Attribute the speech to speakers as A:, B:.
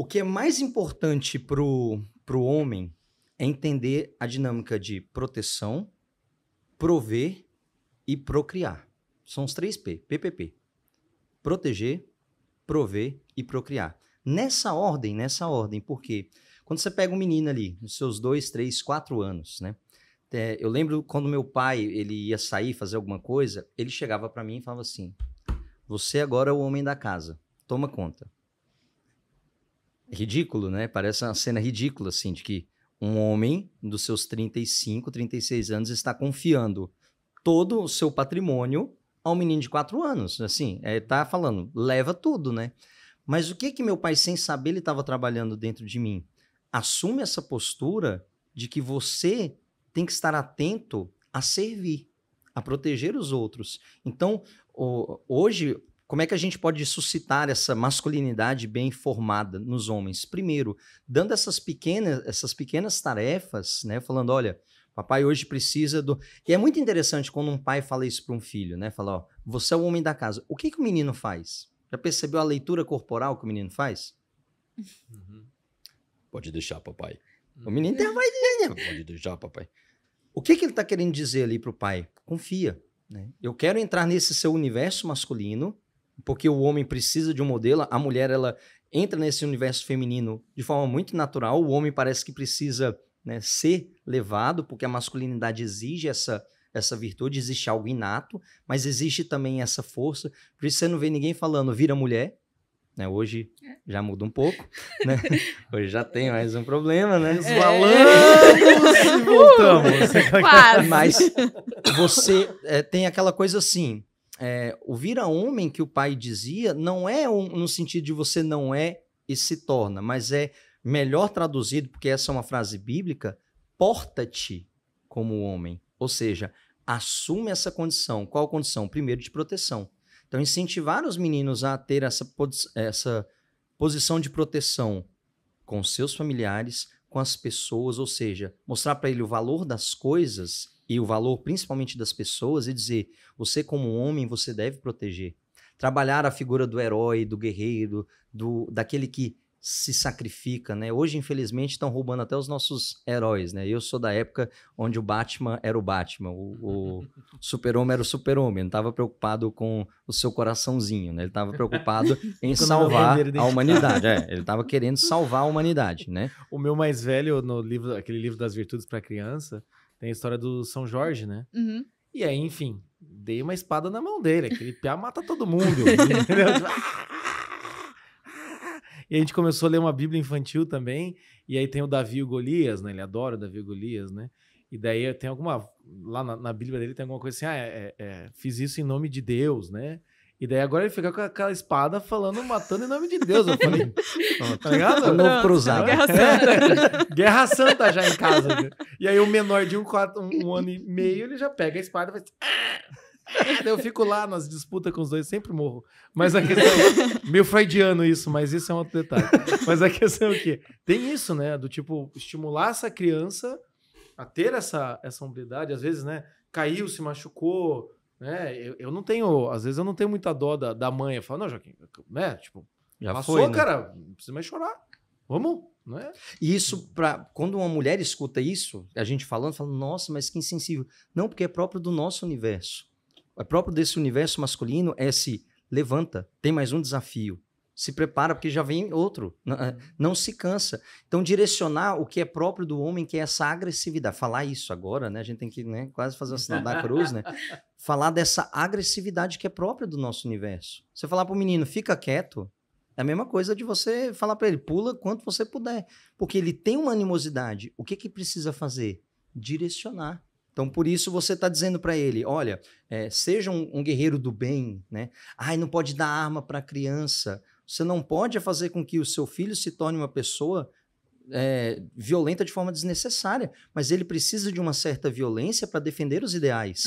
A: O que é mais importante para o homem é entender a dinâmica de proteção, prover e procriar. São os três P, PPP. Proteger, prover e procriar. Nessa ordem, nessa ordem, porque quando você pega um menino ali, nos seus dois, três, quatro anos, né? É, eu lembro quando meu pai ele ia sair fazer alguma coisa, ele chegava para mim e falava assim: "Você agora é o homem da casa, toma conta ridículo, né? Parece uma cena ridícula, assim, de que um homem dos seus 35, 36 anos está confiando todo o seu patrimônio a um menino de 4 anos, assim, ele é, tá falando, leva tudo, né? Mas o que que meu pai, sem saber, ele estava trabalhando dentro de mim? Assume essa postura de que você tem que estar atento a servir, a proteger os outros. Então, hoje, como é que a gente pode suscitar essa masculinidade bem formada nos homens? Primeiro, dando essas pequenas, essas pequenas tarefas, né? Falando, olha, papai hoje precisa do. E é muito interessante quando um pai fala isso para um filho, né? Fala, ó, você é o homem da casa. O que, que o menino faz? Já percebeu a leitura corporal que o menino faz? Uhum. Pode deixar, papai. Uhum. O menino tem ideia. Pode deixar, papai. O que, que ele está querendo dizer ali para o pai? Confia. Né? Eu quero entrar nesse seu universo masculino porque o homem precisa de um modelo, a mulher ela entra nesse universo feminino de forma muito natural, o homem parece que precisa né, ser levado, porque a masculinidade exige essa, essa virtude, existe algo inato, mas existe também essa força. Por isso você não vê ninguém falando vira mulher. Né? Hoje é. já muda um pouco. Né? Hoje já tem mais um problema, né? Esvalamos é. voltamos. Mas você é, tem aquela coisa assim: é, o vira homem que o pai dizia não é um, no sentido de você não é e se torna, mas é melhor traduzido, porque essa é uma frase bíblica, porta-te como homem. Ou seja, assume essa condição. Qual condição? Primeiro, de proteção. Então, incentivar os meninos a ter essa, essa posição de proteção com seus familiares, com as pessoas, ou seja, mostrar para ele o valor das coisas e o valor principalmente das pessoas e dizer: você, como homem, você deve proteger. Trabalhar a figura do herói, do guerreiro, do daquele que se sacrifica, né? Hoje, infelizmente, estão roubando até os nossos heróis, né? Eu sou da época onde o Batman era o Batman, o, o super-homem era o super-homem, não estava preocupado com o seu coraçãozinho, né? Ele estava preocupado em é salvar a humanidade, é, ele estava querendo salvar a humanidade, né? O meu mais velho, no livro, aquele livro das virtudes para criança,
B: tem a história do São Jorge, né? Uhum. E aí, enfim, dei uma espada na mão dele, aquele piá mata todo mundo, entendeu? Tipo, ah! E a gente começou a ler uma Bíblia infantil também. E aí tem o Davi e o Golias, né? Ele adora o Davi e o Golias, né? E daí tem alguma. Lá na, na Bíblia dele tem alguma coisa assim, ah, é, é, é fiz isso em nome de Deus, né? E daí agora ele fica com aquela espada falando, matando em nome de Deus. Eu falei,
A: tá ligado? não cruzado. Guerra Santa. Guerra Santa já em casa. Né?
B: E aí o menor de um, quatro, um, um, ano e meio, ele já pega a espada e faz... Ah! eu fico lá nas disputas com os dois, sempre morro. Mas a questão. É, meio freudiano isso, mas isso é um outro detalhe. Mas a questão é o que tem isso, né? Do tipo, estimular essa criança a ter essa, essa hombridade. Às vezes, né? Caiu, se machucou, né? Eu, eu não tenho. Às vezes eu não tenho muita dó da, da mãe. Eu falo, não, Joaquim, né? Tipo, Já passou, foi, né? cara, não precisa mais chorar.
A: Vamos, né? E isso, pra, quando uma mulher escuta isso, a gente falando, fala, nossa, mas que insensível. Não, porque é próprio do nosso universo é próprio desse universo masculino é se levanta, tem mais um desafio, se prepara porque já vem outro, não, eh, não se cansa. Então direcionar o que é próprio do homem, que é essa agressividade, falar isso agora, né? A gente tem que, né, quase fazer o sinal da cruz, né? Falar dessa agressividade que é própria do nosso universo. Você falar para o menino, fica quieto, é a mesma coisa de você falar para ele, pula quanto você puder, porque ele tem uma animosidade. O que que precisa fazer? Direcionar então, por isso, você está dizendo para ele: olha, é, seja um, um, guerreiro do bem, né? Ai, não pode dar arma para criança. Você não pode fazer com que o seu filho se torne uma pessoa é, violenta de forma desnecessária, mas ele precisa de uma certa violência para defender os ideais.